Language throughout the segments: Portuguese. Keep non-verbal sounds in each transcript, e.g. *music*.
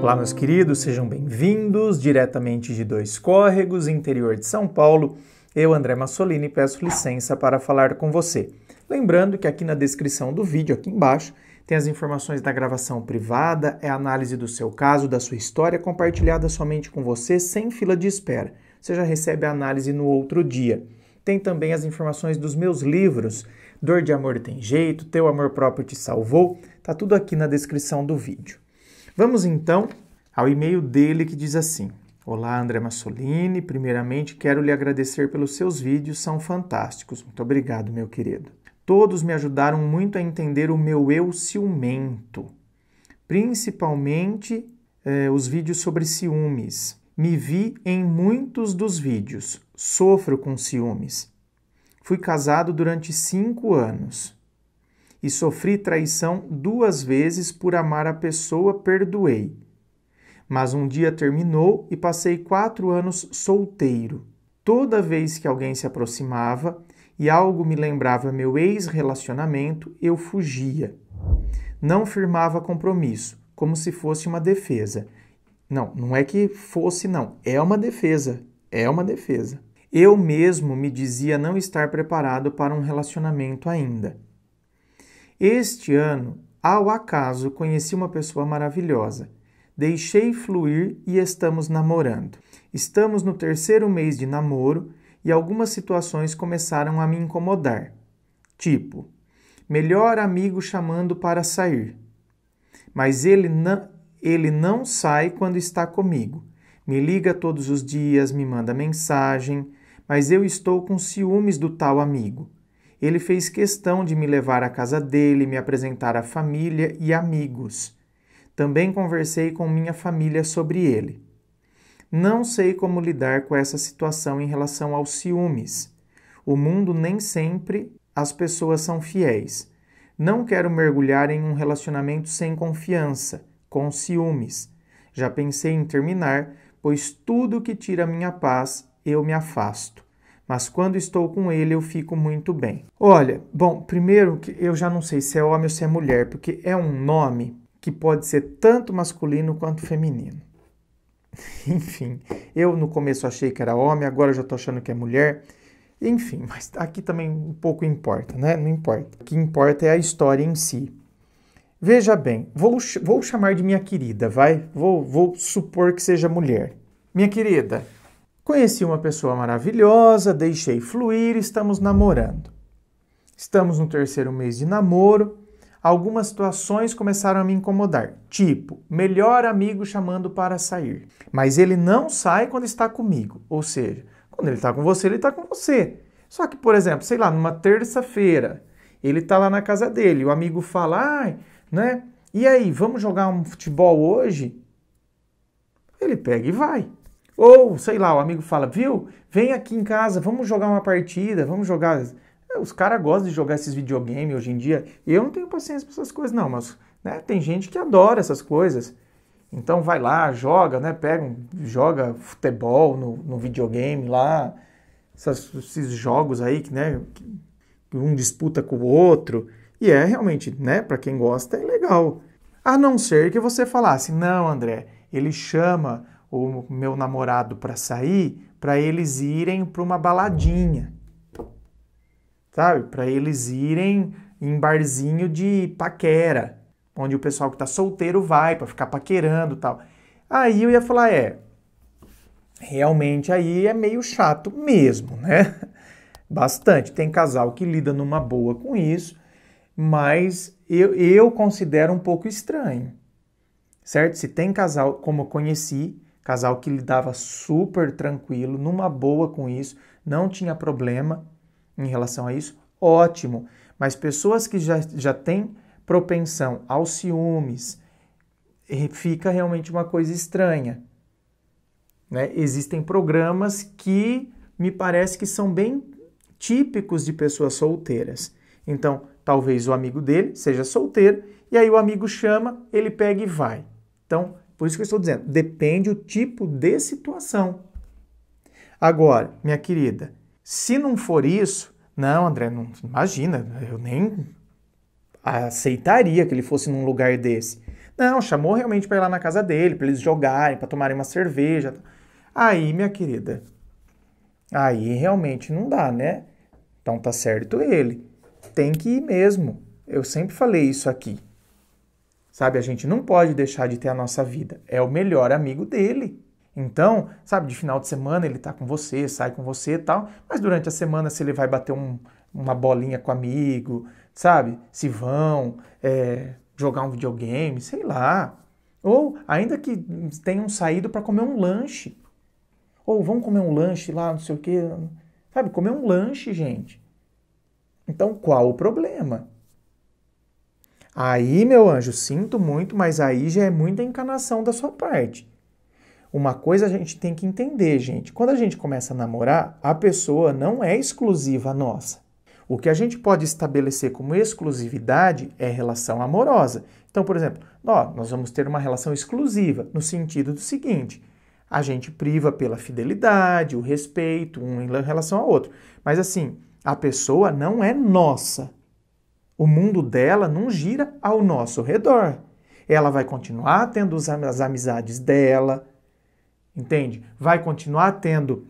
Olá, meus queridos, sejam bem-vindos diretamente de Dois Córregos, interior de São Paulo. Eu, André Massolini, peço licença para falar com você. Lembrando que aqui na descrição do vídeo, aqui embaixo, tem as informações da gravação privada, é a análise do seu caso, da sua história, compartilhada somente com você, sem fila de espera. Você já recebe a análise no outro dia. Tem também as informações dos meus livros, Dor de Amor Tem Jeito, Teu Amor Próprio Te Salvou, tá tudo aqui na descrição do vídeo. Vamos então ao e-mail dele que diz assim: Olá, André Massolini. Primeiramente, quero lhe agradecer pelos seus vídeos, são fantásticos. Muito obrigado, meu querido. Todos me ajudaram muito a entender o meu eu ciumento, principalmente eh, os vídeos sobre ciúmes. Me vi em muitos dos vídeos, sofro com ciúmes. Fui casado durante cinco anos e sofri traição duas vezes por amar a pessoa, perdoei. Mas um dia terminou e passei quatro anos solteiro. Toda vez que alguém se aproximava e algo me lembrava meu ex-relacionamento, eu fugia. Não firmava compromisso, como se fosse uma defesa. Não, não é que fosse, não. É uma defesa. É uma defesa. Eu mesmo me dizia não estar preparado para um relacionamento ainda. Este ano, ao acaso, conheci uma pessoa maravilhosa. Deixei fluir e estamos namorando. Estamos no terceiro mês de namoro e algumas situações começaram a me incomodar. Tipo, melhor amigo chamando para sair. Mas ele não, ele não sai quando está comigo. Me liga todos os dias, me manda mensagem, mas eu estou com ciúmes do tal amigo. Ele fez questão de me levar à casa dele, me apresentar à família e amigos. Também conversei com minha família sobre ele. Não sei como lidar com essa situação em relação aos ciúmes. O mundo nem sempre as pessoas são fiéis. Não quero mergulhar em um relacionamento sem confiança, com ciúmes. Já pensei em terminar, pois tudo que tira minha paz, eu me afasto mas quando estou com ele eu fico muito bem. Olha, bom, primeiro que eu já não sei se é homem ou se é mulher, porque é um nome que pode ser tanto masculino quanto feminino. *laughs* Enfim, eu no começo achei que era homem, agora já estou achando que é mulher. Enfim, mas aqui também um pouco importa, né? Não importa. O que importa é a história em si. Veja bem, vou, vou chamar de minha querida, vai? Vou, vou supor que seja mulher. Minha querida, Conheci uma pessoa maravilhosa, deixei fluir, estamos namorando. Estamos no terceiro mês de namoro. Algumas situações começaram a me incomodar, tipo, melhor amigo chamando para sair. Mas ele não sai quando está comigo, ou seja, quando ele está com você, ele está com você. Só que, por exemplo, sei lá, numa terça-feira, ele está lá na casa dele, o amigo fala, né? E aí, vamos jogar um futebol hoje? Ele pega e vai. Ou, sei lá, o amigo fala, viu, vem aqui em casa, vamos jogar uma partida, vamos jogar. É, os caras gostam de jogar esses videogames hoje em dia. Eu não tenho paciência para essas coisas, não, mas né, tem gente que adora essas coisas. Então vai lá, joga, né? Pega, joga futebol no, no videogame lá, essas, esses jogos aí que, né, que um disputa com o outro. E é realmente, né, para quem gosta, é legal. A não ser que você falasse, não, André, ele chama o meu namorado para sair, para eles irem para uma baladinha. Sabe? Para eles irem em barzinho de paquera, onde o pessoal que está solteiro vai para ficar paquerando tal. Aí eu ia falar, é, realmente aí é meio chato mesmo, né? *laughs* Bastante. Tem casal que lida numa boa com isso, mas eu, eu considero um pouco estranho, certo? Se tem casal, como eu conheci, Casal que lidava super tranquilo, numa boa com isso, não tinha problema em relação a isso, ótimo. Mas pessoas que já, já têm propensão aos ciúmes, eh, fica realmente uma coisa estranha. Né? Existem programas que me parece que são bem típicos de pessoas solteiras. Então, talvez o amigo dele seja solteiro, e aí o amigo chama, ele pega e vai. Então, por isso que eu estou dizendo, depende o tipo de situação. Agora, minha querida, se não for isso, não, André, não imagina, eu nem aceitaria que ele fosse num lugar desse. Não, chamou realmente para ir lá na casa dele, para eles jogarem, para tomarem uma cerveja. Aí, minha querida, aí realmente não dá, né? Então tá certo ele. Tem que ir mesmo. Eu sempre falei isso aqui. Sabe, a gente não pode deixar de ter a nossa vida. É o melhor amigo dele. Então, sabe, de final de semana ele tá com você, sai com você e tal, mas durante a semana se ele vai bater um, uma bolinha com amigo, sabe, se vão é, jogar um videogame, sei lá. Ou ainda que tenham saído para comer um lanche. Ou vão comer um lanche lá, não sei o quê. Sabe, comer um lanche, gente. Então, qual o problema? Aí, meu anjo, sinto muito, mas aí já é muita encanação da sua parte. Uma coisa a gente tem que entender, gente. Quando a gente começa a namorar, a pessoa não é exclusiva nossa. O que a gente pode estabelecer como exclusividade é relação amorosa. Então, por exemplo, ó, nós vamos ter uma relação exclusiva no sentido do seguinte: a gente priva pela fidelidade, o respeito, um em relação ao outro. Mas assim, a pessoa não é nossa. O mundo dela não gira ao nosso redor. Ela vai continuar tendo as amizades dela, entende? Vai continuar tendo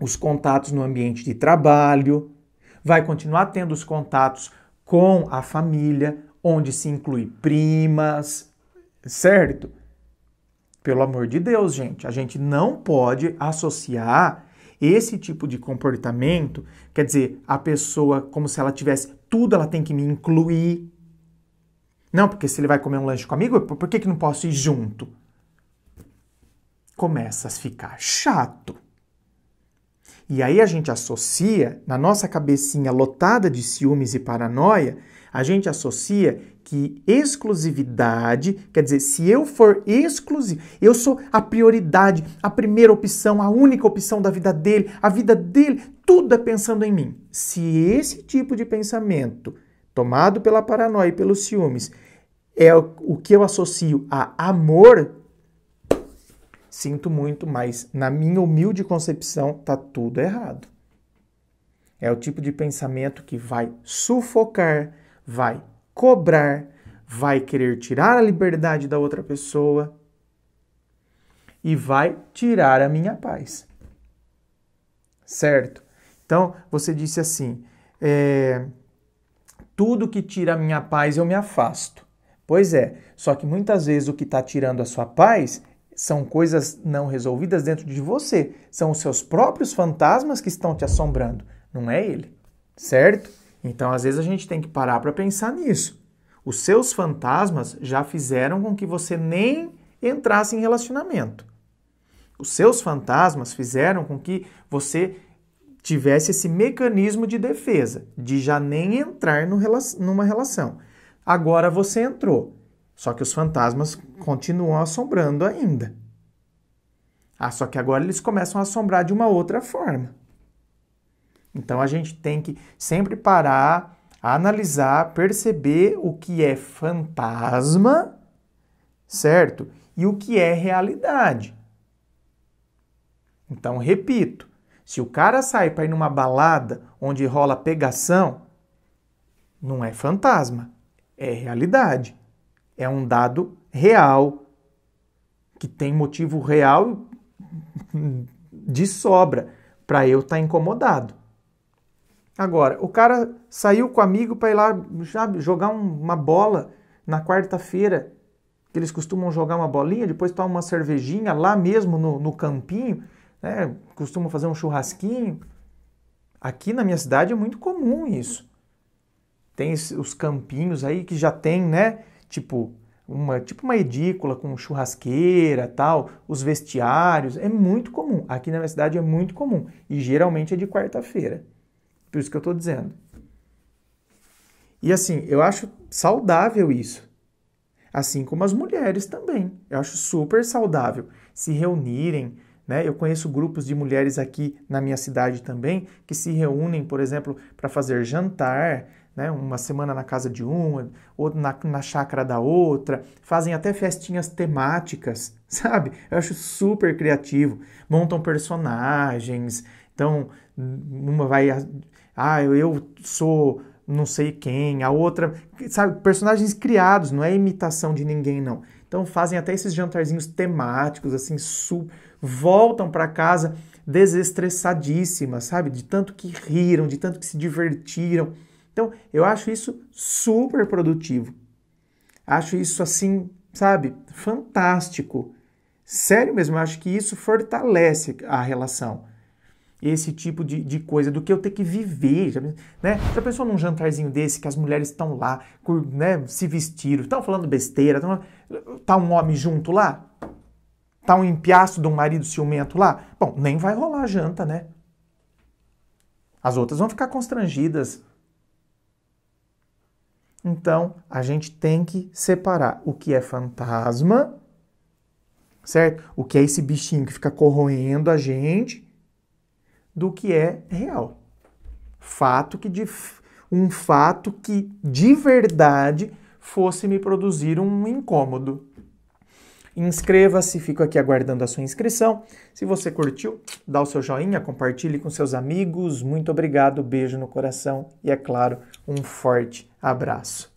os contatos no ambiente de trabalho, vai continuar tendo os contatos com a família, onde se inclui primas, certo? Pelo amor de Deus, gente, a gente não pode associar esse tipo de comportamento, quer dizer, a pessoa como se ela tivesse tudo, ela tem que me incluir. Não, porque se ele vai comer um lanche comigo, por que, que não posso ir junto? Começa a ficar chato. E aí a gente associa, na nossa cabecinha lotada de ciúmes e paranoia, a gente associa que exclusividade, quer dizer, se eu for exclusivo, eu sou a prioridade, a primeira opção, a única opção da vida dele, a vida dele, tudo é pensando em mim. Se esse tipo de pensamento, tomado pela paranoia e pelos ciúmes, é o que eu associo a amor, sinto muito, mas na minha humilde concepção tá tudo errado. É o tipo de pensamento que vai sufocar vai cobrar, vai querer tirar a liberdade da outra pessoa e vai tirar a minha paz. Certo? Então, você disse assim: é, tudo que tira a minha paz eu me afasto. Pois é, só que muitas vezes o que está tirando a sua paz são coisas não resolvidas dentro de você, são os seus próprios fantasmas que estão te assombrando, não é ele, certo? Então, às vezes, a gente tem que parar para pensar nisso. Os seus fantasmas já fizeram com que você nem entrasse em relacionamento. Os seus fantasmas fizeram com que você tivesse esse mecanismo de defesa, de já nem entrar rela numa relação. Agora você entrou, só que os fantasmas continuam assombrando ainda. Ah, só que agora eles começam a assombrar de uma outra forma. Então a gente tem que sempre parar, analisar, perceber o que é fantasma, certo? E o que é realidade. Então, repito, se o cara sai para ir numa balada onde rola pegação, não é fantasma, é realidade. É um dado real, que tem motivo real de sobra para eu estar tá incomodado. Agora, o cara saiu com o amigo para ir lá sabe, jogar uma bola na quarta-feira, que eles costumam jogar uma bolinha, depois tomar uma cervejinha lá mesmo no, no campinho, né? costumam fazer um churrasquinho. Aqui na minha cidade é muito comum isso. Tem os campinhos aí que já tem, né? Tipo uma, tipo uma edícula com churrasqueira tal, os vestiários. É muito comum. Aqui na minha cidade é muito comum. E geralmente é de quarta-feira. Por isso que eu estou dizendo. E assim, eu acho saudável isso. Assim como as mulheres também. Eu acho super saudável se reunirem. Né? Eu conheço grupos de mulheres aqui na minha cidade também que se reúnem, por exemplo, para fazer jantar, né? uma semana na casa de uma, outra na, na chácara da outra, fazem até festinhas temáticas, *laughs* sabe? Eu acho super criativo. Montam personagens, então uma vai ah, eu sou não sei quem, a outra, sabe, personagens criados, não é imitação de ninguém não. Então fazem até esses jantarzinhos temáticos assim, voltam para casa desestressadíssimas, sabe? De tanto que riram, de tanto que se divertiram. Então, eu acho isso super produtivo. Acho isso assim, sabe? Fantástico. Sério mesmo, eu acho que isso fortalece a relação esse tipo de, de coisa, do que eu ter que viver. Já, né? já pensou num jantarzinho desse que as mulheres estão lá, né, se vestiram, estão falando besteira, tão, tá um homem junto lá? Tá um empiaço de um marido ciumento lá? Bom, nem vai rolar a janta, né? As outras vão ficar constrangidas. Então, a gente tem que separar o que é fantasma, certo? O que é esse bichinho que fica corroendo a gente do que é real. Fato que de, um fato que de verdade fosse me produzir um incômodo. Inscreva-se, fico aqui aguardando a sua inscrição. Se você curtiu, dá o seu joinha, compartilhe com seus amigos. Muito obrigado, beijo no coração e, é claro, um forte abraço.